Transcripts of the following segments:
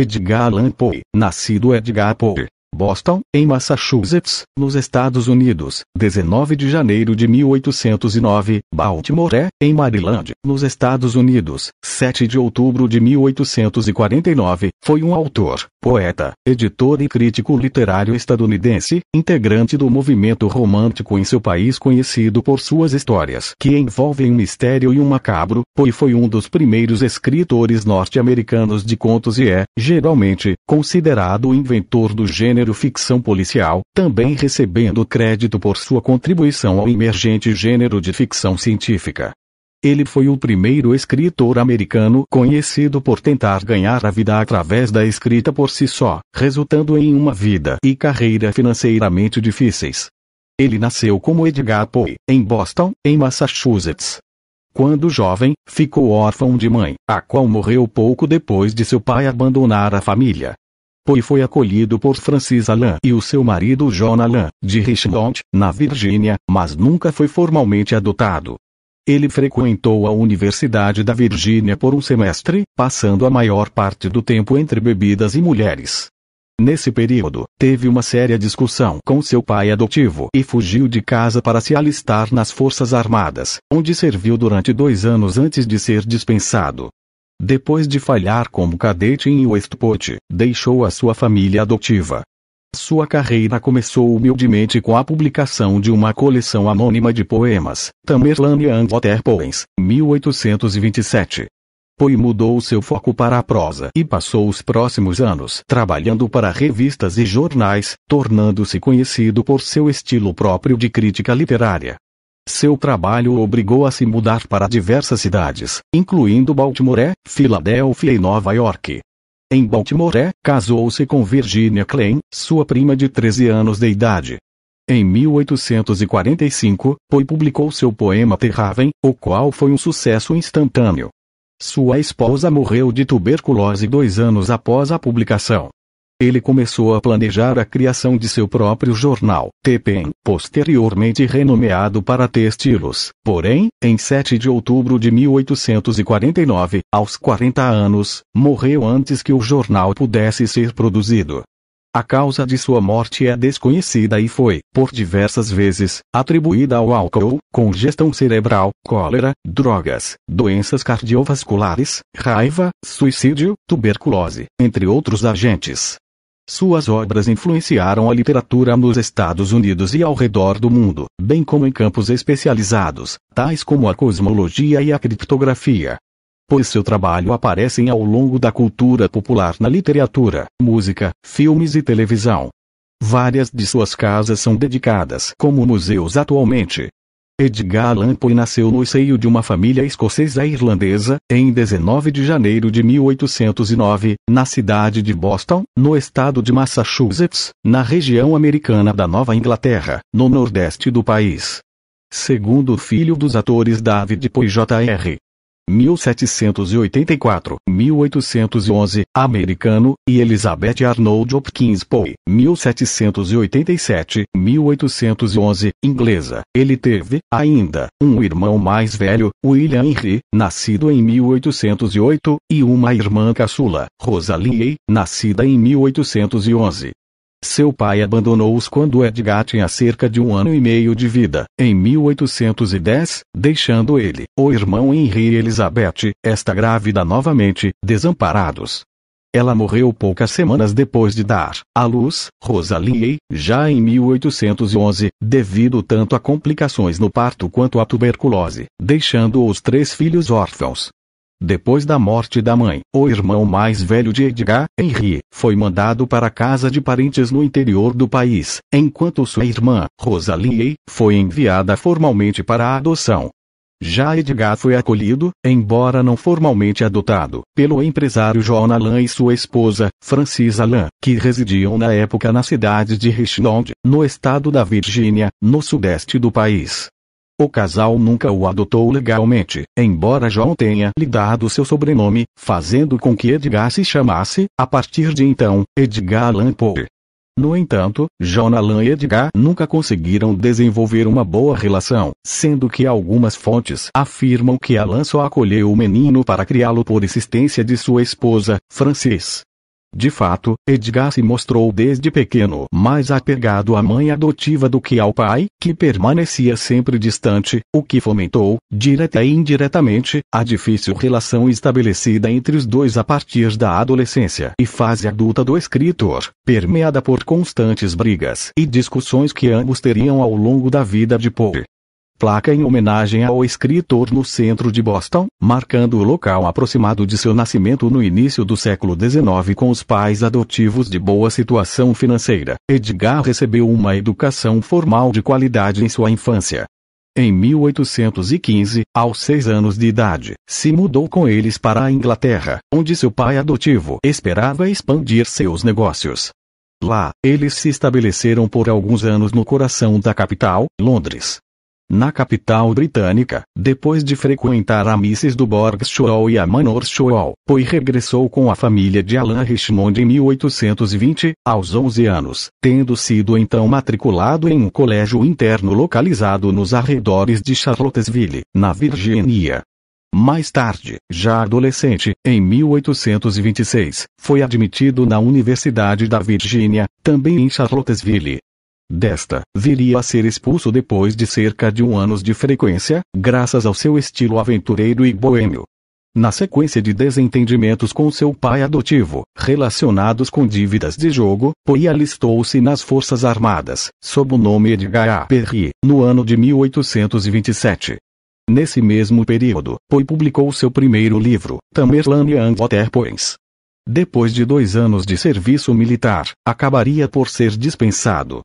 Edgar Allan Poe, nascido Edgar Poe, Boston, em Massachusetts, nos Estados Unidos, 19 de janeiro de 1809, Baltimore, em Maryland, nos Estados Unidos, 7 de outubro de 1849, foi um autor, poeta, editor e crítico literário estadunidense, integrante do movimento romântico em seu país conhecido por suas histórias que envolvem um mistério e um macabro, pois foi um dos primeiros escritores norte-americanos de contos e é, geralmente, considerado o inventor do gênero gênero ficção policial, também recebendo crédito por sua contribuição ao emergente gênero de ficção científica. Ele foi o primeiro escritor americano conhecido por tentar ganhar a vida através da escrita por si só, resultando em uma vida e carreira financeiramente difíceis. Ele nasceu como Edgar Poe, em Boston, em Massachusetts. Quando jovem, ficou órfão de mãe, a qual morreu pouco depois de seu pai abandonar a família. E foi acolhido por Francis Allan e o seu marido John Allan, de Richmond, na Virgínia, mas nunca foi formalmente adotado. Ele frequentou a Universidade da Virgínia por um semestre, passando a maior parte do tempo entre bebidas e mulheres. Nesse período, teve uma séria discussão com seu pai adotivo e fugiu de casa para se alistar nas Forças Armadas, onde serviu durante dois anos antes de ser dispensado. Depois de falhar como cadete em Westport, deixou a sua família adotiva. Sua carreira começou humildemente com a publicação de uma coleção anônima de poemas, Tamerlane and Water Poems, 1827. Poe mudou seu foco para a prosa e passou os próximos anos trabalhando para revistas e jornais, tornando-se conhecido por seu estilo próprio de crítica literária. Seu trabalho o obrigou a se mudar para diversas cidades, incluindo Baltimore, Filadélfia e Nova York. Em Baltimore, casou-se com Virginia Klein, sua prima de 13 anos de idade. Em 1845, Poe publicou seu poema Terraven, o qual foi um sucesso instantâneo. Sua esposa morreu de tuberculose dois anos após a publicação ele começou a planejar a criação de seu próprio jornal, TPN, posteriormente renomeado para Textilos. Porém, em 7 de outubro de 1849, aos 40 anos, morreu antes que o jornal pudesse ser produzido. A causa de sua morte é desconhecida e foi, por diversas vezes, atribuída ao álcool, congestão cerebral, cólera, drogas, doenças cardiovasculares, raiva, suicídio, tuberculose, entre outros agentes. Suas obras influenciaram a literatura nos Estados Unidos e ao redor do mundo, bem como em campos especializados, tais como a cosmologia e a criptografia. Pois seu trabalho aparecem ao longo da cultura popular na literatura, música, filmes e televisão. Várias de suas casas são dedicadas como museus atualmente, Edgar Allan Poe nasceu no seio de uma família escocesa irlandesa, em 19 de janeiro de 1809, na cidade de Boston, no estado de Massachusetts, na região americana da Nova Inglaterra, no nordeste do país. Segundo filho dos atores David Poe Jr. 1784, 1811, americano, e Elizabeth Arnold Hopkins Poe, 1787, 1811, inglesa. Ele teve, ainda, um irmão mais velho, William Henry, nascido em 1808, e uma irmã caçula, Rosalie, nascida em 1811. Seu pai abandonou-os quando Edgar tinha cerca de um ano e meio de vida, em 1810, deixando ele, o irmão Henry e Elizabeth, esta grávida novamente, desamparados. Ela morreu poucas semanas depois de dar à luz Rosalie, já em 1811, devido tanto a complicações no parto quanto à tuberculose, deixando os três filhos órfãos. Depois da morte da mãe, o irmão mais velho de Edgar, Henry, foi mandado para casa de parentes no interior do país, enquanto sua irmã, Rosalie, foi enviada formalmente para a adoção. Já Edgar foi acolhido, embora não formalmente adotado, pelo empresário John Alain e sua esposa, Francis Alain, que residiam na época na cidade de Richmond, no estado da Virgínia, no sudeste do país. O casal nunca o adotou legalmente, embora John tenha lhe dado seu sobrenome, fazendo com que Edgar se chamasse, a partir de então, Edgar Allan Poe. No entanto, John Allan e Edgar nunca conseguiram desenvolver uma boa relação, sendo que algumas fontes afirmam que Allan só acolheu o menino para criá-lo por insistência de sua esposa, Frances. De fato, Edgar se mostrou desde pequeno mais apegado à mãe adotiva do que ao pai, que permanecia sempre distante, o que fomentou, direta e indiretamente, a difícil relação estabelecida entre os dois a partir da adolescência e fase adulta do escritor, permeada por constantes brigas e discussões que ambos teriam ao longo da vida de Poe placa em homenagem ao escritor no centro de Boston, marcando o local aproximado de seu nascimento no início do século XIX com os pais adotivos de boa situação financeira. Edgar recebeu uma educação formal de qualidade em sua infância. Em 1815, aos seis anos de idade, se mudou com eles para a Inglaterra, onde seu pai adotivo esperava expandir seus negócios. Lá, eles se estabeleceram por alguns anos no coração da capital, Londres na capital britânica, depois de frequentar a Mrs. Duborg Borgshaw e a Manor Shaw, Poe regressou com a família de Alan Richmond em 1820, aos 11 anos, tendo sido então matriculado em um colégio interno localizado nos arredores de Charlottesville, na Virgínia. Mais tarde, já adolescente, em 1826, foi admitido na Universidade da Virgínia, também em Charlottesville, desta, viria a ser expulso depois de cerca de um ano de frequência, graças ao seu estilo aventureiro e boêmio. Na sequência de desentendimentos com seu pai adotivo, relacionados com dívidas de jogo, Poi alistou-se nas Forças Armadas, sob o nome de Gaia Perry, no ano de 1827. Nesse mesmo período, Poi publicou seu primeiro livro, Tamerlane and Water Depois de dois anos de serviço militar, acabaria por ser dispensado,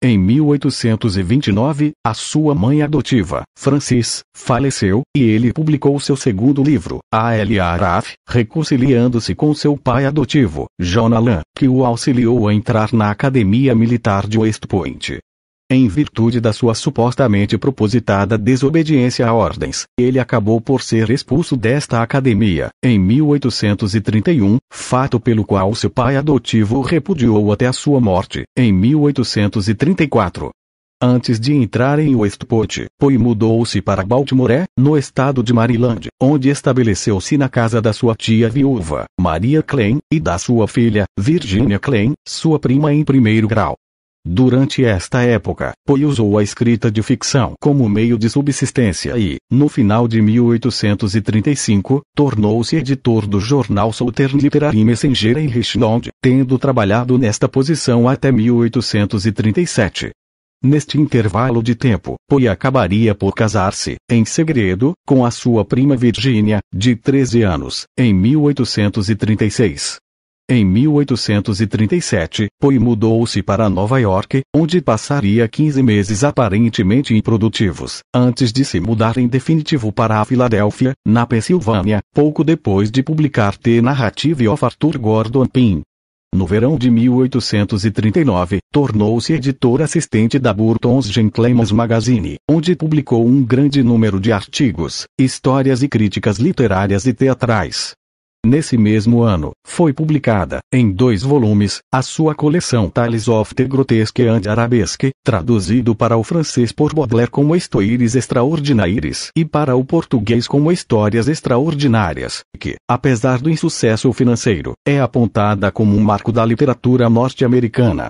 em 1829, a sua mãe adotiva, Francis, faleceu, e ele publicou seu segundo livro, A L Araf, reconciliando-se com seu pai adotivo, John Allan, que o auxiliou a entrar na Academia Militar de West Point. Em virtude da sua supostamente propositada desobediência a ordens, ele acabou por ser expulso desta academia, em 1831, fato pelo qual seu pai adotivo repudiou até a sua morte, em 1834. Antes de entrar em Westport, Poe mudou-se para Baltimore, no estado de Maryland, onde estabeleceu-se na casa da sua tia viúva, Maria Klein, e da sua filha, Virginia Klein, sua prima em primeiro grau. Durante esta época, Poe usou a escrita de ficção como meio de subsistência e, no final de 1835, tornou-se editor do jornal Southern Literary Messenger em Richmond, tendo trabalhado nesta posição até 1837. Neste intervalo de tempo, Poe acabaria por casar-se, em segredo, com a sua prima Virginia, de 13 anos, em 1836. Em 1837, Poe mudou-se para Nova York, onde passaria 15 meses aparentemente improdutivos, antes de se mudar em definitivo para a Filadélfia, na Pensilvânia, pouco depois de publicar The Narrative of Arthur Gordon Pym. No verão de 1839, tornou-se editor assistente da Burton's Gentleman's Magazine, onde publicou um grande número de artigos, histórias e críticas literárias e teatrais. Nesse mesmo ano, foi publicada, em dois volumes, a sua coleção Tales of the Grotesque and Arabesque, traduzido para o francês por Baudelaire como Estoires Extraordinaires e para o português como Histórias Extraordinárias, que, apesar do insucesso financeiro, é apontada como um marco da literatura norte-americana.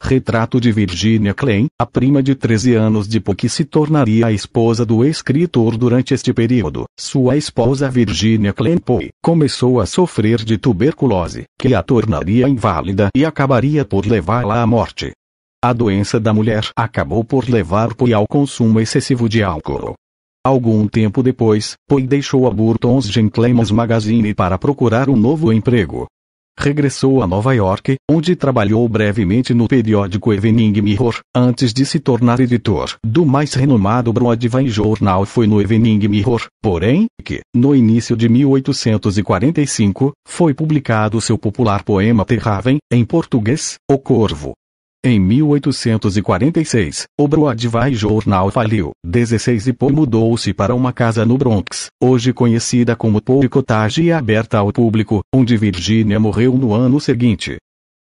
Retrato de Virginia Klein, a prima de 13 anos de Poe que se tornaria a esposa do escritor durante este período. Sua esposa Virginia Klein Poe começou a sofrer de tuberculose, que a tornaria inválida e acabaria por levá-la à morte. A doença da mulher acabou por levar Poe ao consumo excessivo de álcool. Algum tempo depois, Poe deixou a Burton's Gentleman's Magazine para procurar um novo emprego, regressou a Nova York, onde trabalhou brevemente no periódico Evening Mirror, antes de se tornar editor do mais renomado Broadway Journal, foi no Evening Mirror, porém, que, no início de 1845, foi publicado seu popular poema Terraven, em português, O Corvo, em 1846, o Broadway Jornal faliu. 16 e Poe mudou-se para uma casa no Bronx, hoje conhecida como Poe Cottage e aberta ao público, onde Virginia morreu no ano seguinte.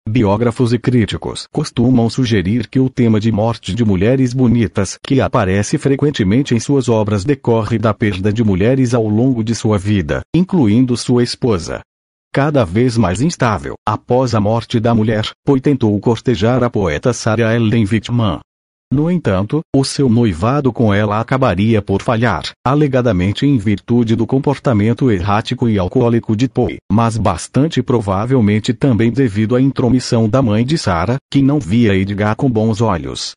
Biógrafos e críticos costumam sugerir que o tema de morte de mulheres bonitas que aparece frequentemente em suas obras decorre da perda de mulheres ao longo de sua vida, incluindo sua esposa, cada vez mais instável, após a morte da mulher, Poe tentou cortejar a poeta Sarah Ellen Wittman. No entanto, o seu noivado com ela acabaria por falhar, alegadamente em virtude do comportamento errático e alcoólico de Poe, mas bastante provavelmente também devido à intromissão da mãe de Sarah, que não via Edgar com bons olhos.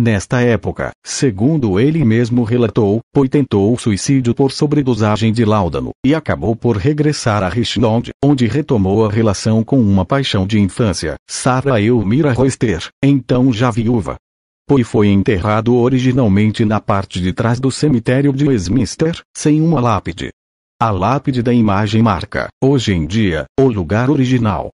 Nesta época, segundo ele mesmo relatou, Poi tentou suicídio por sobredosagem de láudano, e acabou por regressar a Richmond, onde retomou a relação com uma paixão de infância, Sarah Elmira Royster, então já viúva. Poi foi enterrado originalmente na parte de trás do cemitério de Westminster, sem uma lápide. A lápide da imagem marca, hoje em dia, o lugar original.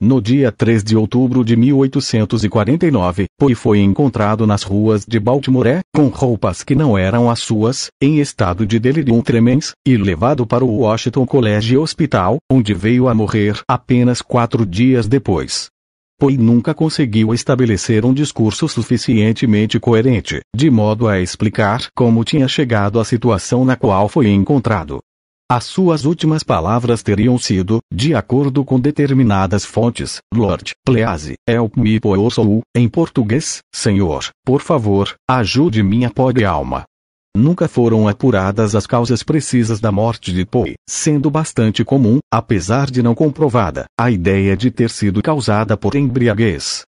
No dia 3 de outubro de 1849, Poe foi encontrado nas ruas de Baltimore, com roupas que não eram as suas, em estado de delirium tremens, e levado para o Washington College Hospital, onde veio a morrer apenas quatro dias depois. Poe nunca conseguiu estabelecer um discurso suficientemente coerente, de modo a explicar como tinha chegado à situação na qual foi encontrado. As suas últimas palavras teriam sido, de acordo com determinadas fontes, Lord, please, help me ou, em português, Senhor, por favor, ajude minha pobre alma. Nunca foram apuradas as causas precisas da morte de Poe, sendo bastante comum, apesar de não comprovada, a ideia de ter sido causada por embriaguez.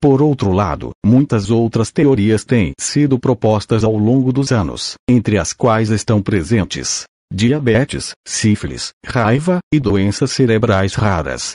Por outro lado, muitas outras teorias têm sido propostas ao longo dos anos, entre as quais estão presentes diabetes, sífilis, raiva e doenças cerebrais raras.